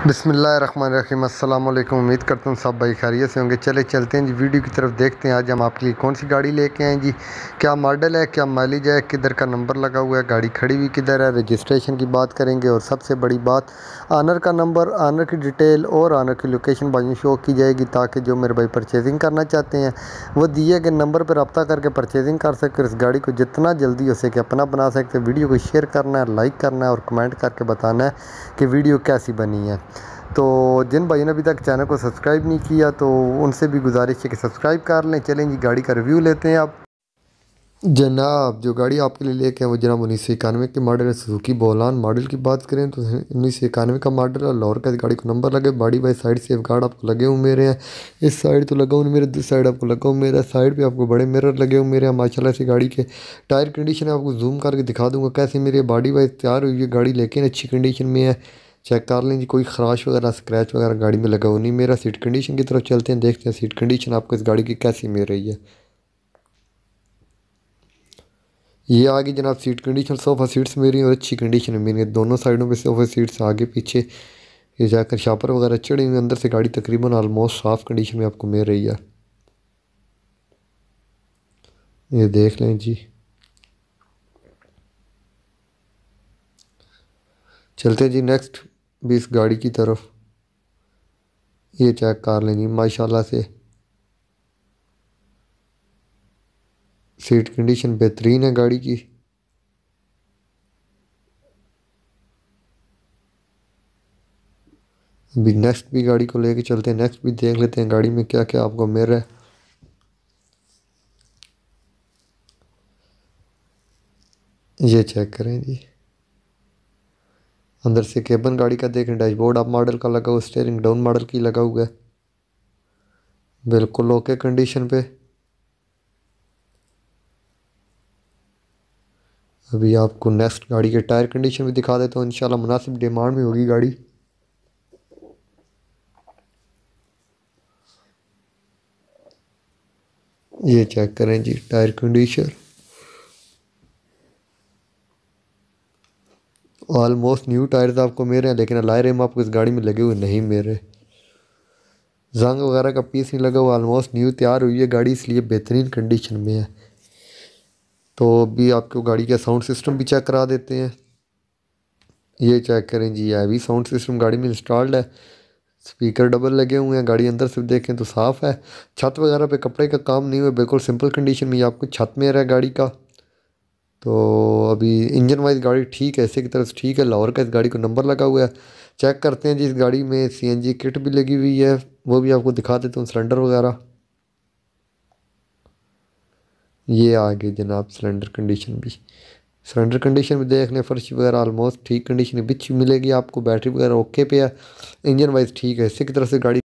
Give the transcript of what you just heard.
बसमिलीम अल्लाम उम्मीद करता हूँ सब भाई खैरियत से होंगे चले चलते हैं जी वीडियो की तरफ देखते हैं आज हम आपके लिए कौन सी गाड़ी लेके आए जी क्या मॉडल है क्या माइलेज है किधर का नंबर लगा हुआ है गाड़ी खड़ी हुई किधर है रजिस्ट्रेशन की बात करेंगे और सबसे बड़ी बात आनर का नंबर आनर की डिटेल और आनर की लोकेशन भाइयों शो की जाएगी ताकि जो मेरे भाई परचेजिंग करना चाहते हैं वो दिए गए नंबर पर रबता करके परचेजिंग कर सके इस गाड़ी को जितना जल्दी हो सके अपना बना सकते वीडियो को शेयर करना है लाइक करना है और कमेंट करके बताना है कि वीडियो कैसी बनी है तो जिन भाइयों ने अभी तक चैनल को सब्सक्राइब नहीं किया तो उनसे भी गुजारिश है कि सब्सक्राइब कर लें चलें जी गाड़ी का रिव्यू लेते हैं आप जनाब जो गाड़ी आपके लिए लेके हैं वो जनाब उन्नीस सौ इक्यानवे के मॉडल है सुजुकी बोलान मॉडल की बात करें तो उन्नीस सौ इक्यानवे का मॉडल है लाहौर का इस गाड़ी को नंबर लगे body by side safe guard आपको लगे हुए मेरे हैं इस साइड तो लगा हुआ मेरे दूसरी साइड आपको लगा हुआ मेरा साइड पर आपको बड़े मिरर लगे हुए मेरे हैं माशाला से गाड़ी के टायर कंडीशन आपको जूम करके दिखा दूँगा कैसे मेरी बॉडी वाइज तैयार हुई है गाड़ी लेकिन अच्छी कंडीशन में है चेक कर लें जी कोई खराश वगैरह स्क्रैच वगैरह गाड़ी में लगा हो नहीं मेरा सीट कंडीशन की तरफ चलते हैं देखते हैं सीट कंडीशन आपको इस गाड़ी की कैसी मिल रही है ये आगे जनाब सीट कंडीशन सोफ़ा सीट्स मेरी और अच्छी कंडीशन में मेरी दोनों साइडों पर सोफ़ा सीट्स आगे पीछे ये जाकर शापर वगैरह चढ़े हुए अंदर से गाड़ी तकरीबन आलमोस्ट साफ़ कंडीशन में आपको मिल रही है ये देख लें जी चलते हैं जी नेक्स्ट भी इस गाड़ी की तरफ ये चेक कर लें माशाल्लाह से सीट कंडीशन बेहतरीन है गाड़ी की अभी नेक्स्ट भी गाड़ी को लेके चलते हैं नेक्स्ट भी देख लेते हैं गाड़ी में क्या क्या आपको मिल रहा है ये चेक करें जी अंदर से केबन गाड़ी का देखें डैशबोर्ड आप मॉडल का लगा हुआ स्टेयरिंग डाउन मॉडल की लगा हुआ है बिल्कुल ओके कंडीशन पे अभी आपको नेक्स्ट गाड़ी के टायर कंडीशन भी दिखा देता हूँ इंशाल्लाह मुनासिब डिमांड भी होगी गाड़ी ये चेक करें जी tyre condition almost new tyres आपको मेरे हैं लेकिन लाए रेम आपको इस गाड़ी में लगे हुए नहीं मेरे जंग वगैरह का पीस नहीं लगा हुआ ऑलमोस्ट न्यू तैयार हुई है गाड़ी इसलिए बेहतरीन कंडीशन में है तो अभी आपको गाड़ी का साउंड सिस्टम भी चेक करा देते हैं ये चेक करें जी अभी साउंड सिस्टम गाड़ी में इंस्टॉल्ड है स्पीकर डबल लगे हुए हैं गाड़ी अंदर से देखें तो साफ़ है छत वगैरह पे कपड़े का काम नहीं हुआ बिल्कुल सिंपल कंडीशन में आपको छत में रहा गाड़ी का तो अभी इंजन वाइज गाड़ी ठीक है ऐसे की तरफ ठीक है लाहौर का इस गाड़ी को नंबर लगा हुआ है चेक करते हैं जी इस गाड़ी में सीएनजी किट भी लगी हुई है वो भी आपको दिखा देता हूँ सिलेंडर वगैरह ये आ गई जनाब सिलेंडर कंडीशन भी सिलेंडर कंडीशन भी देख लें फर्श वगैरह ऑलमोस्ट ठीक कंडीशन बिच मिलेगी आपको बैटरी वगैरह ओके पे है इंजन वाइज ठीक है इसी की तरह से गाड़ी